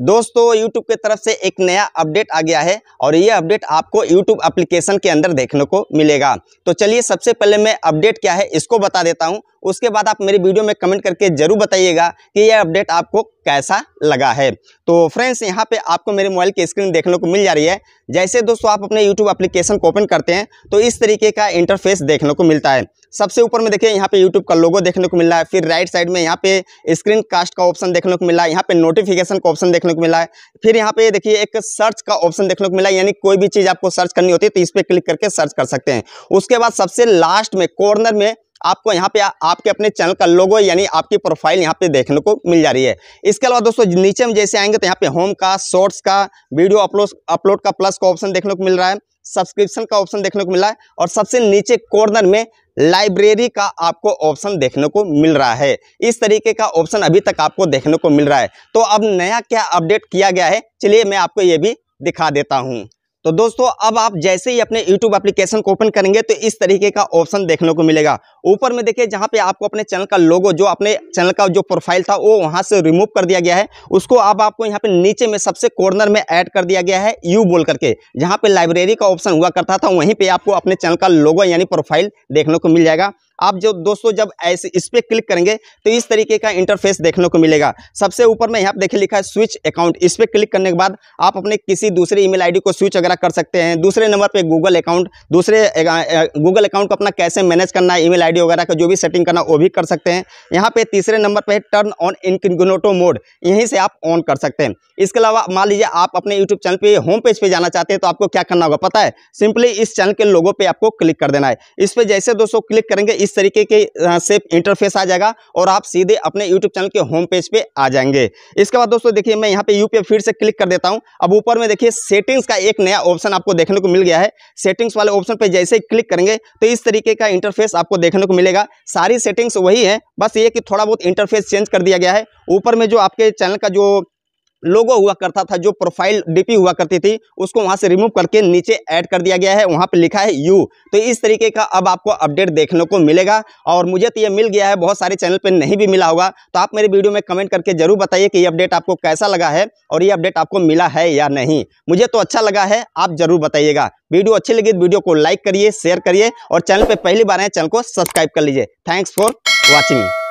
दोस्तों YouTube के तरफ से एक नया अपडेट आ गया है और ये अपडेट आपको YouTube एप्लीकेशन के अंदर देखने को मिलेगा तो चलिए सबसे पहले मैं अपडेट क्या है इसको बता देता हूँ उसके बाद आप मेरी वीडियो में कमेंट करके ज़रूर बताइएगा कि यह अपडेट आपको कैसा लगा है तो फ्रेंड्स यहाँ पे आपको मेरे मोबाइल की स्क्रीन देखने को मिल जा रही है जैसे दोस्तों आप अपने यूट्यूब एप्लीकेशन को ओपन करते हैं तो इस तरीके का इंटरफेस देखने को मिलता है सबसे ऊपर में देखिए यहाँ पे यूट्यूब का लोगो देखने को मिल रहा है फिर राइट साइड में यहाँ पे स्क्रीन कास्ट का ऑप्शन देखने को मिला है यहाँ पे नोटिफिकेशन का ऑप्शन देखने को मिला है फिर यहाँ पे देखिए एक सर्च का ऑप्शन देखने को मिला है यानी कोई भी चीज़ आपको सर्च करनी होती है तो इस पर क्लिक करके सर्च कर सकते हैं उसके बाद सबसे लास्ट में कॉर्नर में आपको यहाँ पे आ, आपके अपने चैनल का लोगो यानी आपकी प्रोफाइल यहाँ पे देखने को मिल जा रही है इसके अलावा दोस्तों नीचे में जैसे आएंगे तो यहाँ पे होम का शॉर्ट्स का वीडियो अपलोड अपलोड का प्लस का ऑप्शन देखने को मिल रहा है सब्सक्रिप्शन का ऑप्शन देखने को मिल रहा है और सबसे नीचे कॉर्नर में लाइब्रेरी का आपको ऑप्शन देखने को मिल रहा है इस तरीके का ऑप्शन अभी तक आपको देखने को मिल रहा है तो अब नया क्या अपडेट किया गया है चलिए मैं आपको ये भी दिखा देता हूँ तो दोस्तों अब आप जैसे ही अपने YouTube एप्लीकेशन को ओपन करेंगे तो इस तरीके का ऑप्शन देखने को मिलेगा ऊपर में देखिए जहाँ पे आपको अपने चैनल का लोगो जो अपने चैनल का जो प्रोफाइल था वो वहाँ से रिमूव कर दिया गया है उसको अब आपको यहाँ पे नीचे में सबसे कॉर्नर में ऐड कर दिया गया है यू बोल करके जहाँ पे लाइब्रेरी का ऑप्शन हुआ करता था वहीं पर आपको अपने चैनल का लोगो यानी प्रोफाइल देखने को मिल जाएगा आप जो दोस्तों जब ऐसे इस पर क्लिक करेंगे तो इस तरीके का इंटरफेस देखने को मिलेगा सबसे ऊपर में यहाँ पे देखिए लिखा है स्विच अकाउंट इस पर क्लिक करने के बाद आप अपने किसी दूसरे ई मेल को स्विच अगर वगैरह कर सकते हैं दूसरे नंबर पे गूगल अकाउंट दूसरे गूगल अकाउंट को अपना कैसे मैनेज करना है ईमेल आईडी वगैरह का जो भी सेटिंग करना वो भी कर सकते हैं यहाँ पे तीसरे नंबर पे टर्न ऑन इनकिनोटो मोड यहीं से आप ऑन कर सकते हैं इसके अलावा मान लीजिए आप अपने यूट्यूब चैनल पर होम पेज पे जाना चाहते हैं तो आपको क्या करना होगा पता है सिंपली इस चैनल के लोगों पर आपको क्लिक कर देना है इस पर जैसे दोस्तों क्लिक करेंगे इस तरीके के से इंटरफेस आ जाएगा और आप सीधे अपने यूट्यूब चैनल के होम पेज पे आ जाएंगे इसके बाद दोस्तों देखिए मैं यहाँ पे यू पे फिर से क्लिक कर देता हूँ अब ऊपर में देखिए सेटिंग्स का एक नया ऑप्शन आपको देखने को मिल गया है सेटिंग्स वाले ऑप्शन पर जैसे ही क्लिक करेंगे तो इस तरीके का इंटरफेस आपको देखने को मिलेगा सारी सेटिंग्स वही है बस ये कि थोड़ा बहुत इंटरफेस चेंज कर दिया गया है ऊपर में जो आपके चैनल का जो लोगो हुआ करता था जो प्रोफाइल डीपी हुआ करती थी उसको वहां से रिमूव करके नीचे ऐड कर दिया गया है वहां पे लिखा है यू तो इस तरीके का अब आपको अपडेट देखने को मिलेगा और मुझे तो ये मिल गया है बहुत सारे चैनल पे नहीं भी मिला होगा तो आप मेरे वीडियो में कमेंट करके जरूर बताइए कि ये अपडेट आपको कैसा लगा है और ये अपडेट आपको मिला है या नहीं मुझे तो अच्छा लगा है आप जरूर बताइएगा वीडियो अच्छी लगी तो वीडियो को लाइक करिए शेयर करिए और चैनल पर पहली बार है चैनल को सब्सक्राइब कर लीजिए थैंक्स फॉर वॉचिंग